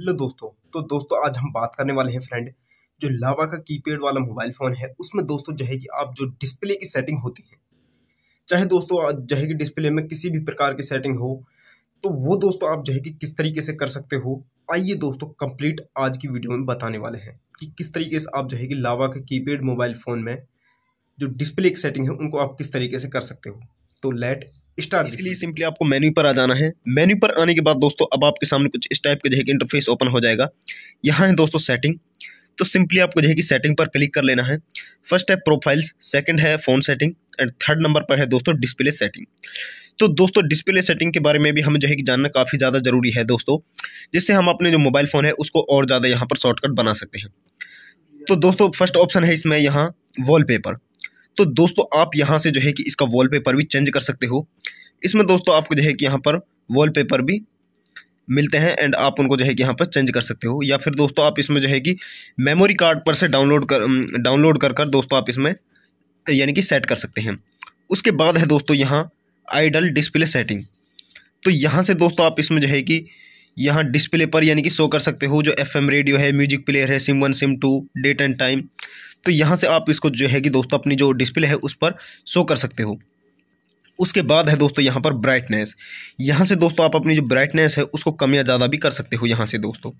hello दोस्तों तो दोस्तों आज हम बात करने वाले हैं फ्रेंड जो लावा का कीपैड वाला मोबाइल फ़ोन है उसमें दोस्तों जो है कि आप जो डिस्प्ले की सेटिंग होती है चाहे दोस्तों जो है कि डिस्प्ले में किसी भी प्रकार की सेटिंग हो तो वो दोस्तों आप जो है कि किस तरीके से कर सकते हो आइए दोस्तों कंप्लीट आज की वीडियो में बताने वाले हैं कि किस तरीके से आप जो है कि लावा के कीपैड मोबाइल फ़ोन में जो डिस्प्ले की सेटिंग है उनको आप किस तरीके से कर सकते हो तो लेट स्टार इसलिए सिंपली आपको मेन्यू पर आ जाना है मेन्यू पर आने के बाद दोस्तों अब आपके सामने कुछ इस टाइप का जो है कि इंटरफेस ओपन हो जाएगा यहाँ है दोस्तों सेटिंग तो सिंपली आपको जो है कि सेटिंग पर क्लिक कर लेना है फर्स्ट है प्रोफाइल्स सेकंड है phone setting and third number पर है दोस्तों डिस्प्ले सेटिंग तो दोस्तों डिस्प्ले सेटिंग के बारे में भी हमें जो है कि जानना काफ़ी ज़्यादा ज़रूरी है दोस्तों जिससे हम अपने जो मोबाइल फ़ोन है उसको और ज़्यादा यहाँ पर शॉर्टकट बना सकते हैं तो दोस्तों फर्स्ट ऑप्शन है इसमें यहाँ वॉलपेपर तो दोस्तों आप यहाँ से जो है कि इसका वॉलपेपर भी चेंज कर सकते हो इसमें दोस्तों आपको जो है कि यहाँ पर वॉलपेपर भी मिलते हैं एंड आप उनको जो है कि यहाँ पर चेंज कर सकते हो या फिर दोस्तों आप इसमें जो है कि मेमोरी कार्ड पर से डाउनलोड कर डाउनलोड कर कर दोस्तों आप इसमें यानी कि सेट कर सकते हैं उसके बाद है दोस्तों यहाँ आइडल डिस्प्ले सेटिंग तो यहाँ से दोस्तों आप इसमें जो है कि यहाँ डिस्प्ले पर यानी कि शो कर सकते हो जो एफ रेडियो है म्यूजिक प्लेयर है SIM one SIM two date and time तो यहाँ से आप इसको जो है कि दोस्तों अपनी जो डिस्प्ले है उस पर शो कर सकते हो उसके बाद है दोस्तों यहाँ पर ब्राइटनेस यहाँ से दोस्तों आप अपनी जो ब्राइटनेस है उसको कम या ज़्यादा भी कर सकते हो यहाँ से दोस्तों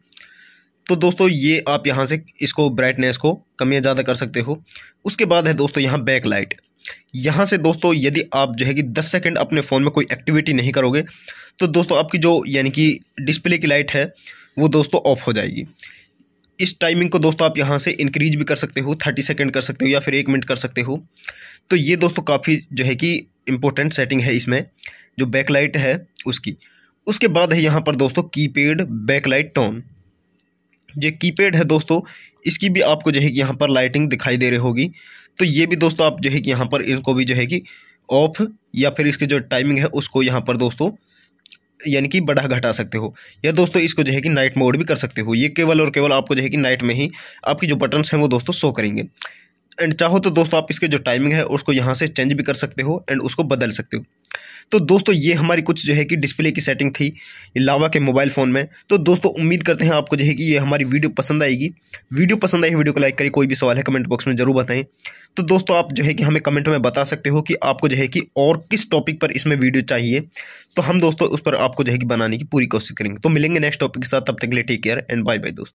तो दोस्तों ये आप यहाँ से इसको ब्राइटनेस को कम या ज़्यादा कर सकते हो उसके बाद है दोस्तों यहाँ बैक लाइट यहाँ से दोस्तों यदि आप जो है कि 10 सेकंड अपने फ़ोन में कोई एक्टिविटी नहीं करोगे तो दोस्तों आपकी जो यानी कि डिस्प्ले की लाइट है वो दोस्तों ऑफ हो जाएगी इस टाइमिंग को दोस्तों आप यहाँ से इंक्रीज भी कर सकते हो थर्टी सेकेंड कर सकते हो या फिर एक मिनट कर सकते हो तो ये दोस्तों काफ़ी जो है कि इम्पोर्टेंट सेटिंग है इसमें जो बैकलाइट है उसकी उसके बाद है यहाँ पर दोस्तों कीपैड बैकलाइट टोन ये कीपैड है दोस्तों इसकी भी आपको जो है कि यहाँ पर लाइटिंग दिखाई दे रही होगी तो ये भी दोस्तों आप जो है कि यहाँ पर इनको भी जो है कि ऑफ या फिर इसकी जो टाइमिंग है उसको यहाँ पर दोस्तों यानी कि बढ़ा घटा सकते हो या दोस्तों इसको जो है कि नाइट मोड भी कर सकते हो ये केवल और केवल आपको जो है कि नाइट में ही आपकी जो बटन्स हैं वो दोस्तों शो करेंगे एंड चाहो तो दोस्तों आप इसके जो टाइमिंग है उसको यहाँ से चेंज भी कर सकते हो एंड उसको बदल सकते हो तो दोस्तों ये हमारी कुछ जो है कि डिस्प्ले की सेटिंग थी लावा के मोबाइल फ़ोन में तो दोस्तों उम्मीद करते हैं आपको जो है कि ये हमारी वीडियो पसंद आएगी वीडियो पसंद आई वीडियो को लाइक करिए कोई भी सवाल है कमेंट बॉक्स में जरूर बताएं तो दोस्तों आप जो है कि हमें कमेंट में बता सकते हो कि आपको जो है कि और किस टॉपिक पर इसमें वीडियो चाहिए तो हम दोस्तों उस पर आपको जो है कि बनाने की पूरी कोशिश करेंगे तो मिलेंगे नेक्स्ट टॉपिक के साथ तब तक के लिए take care and bye bye दोस्तों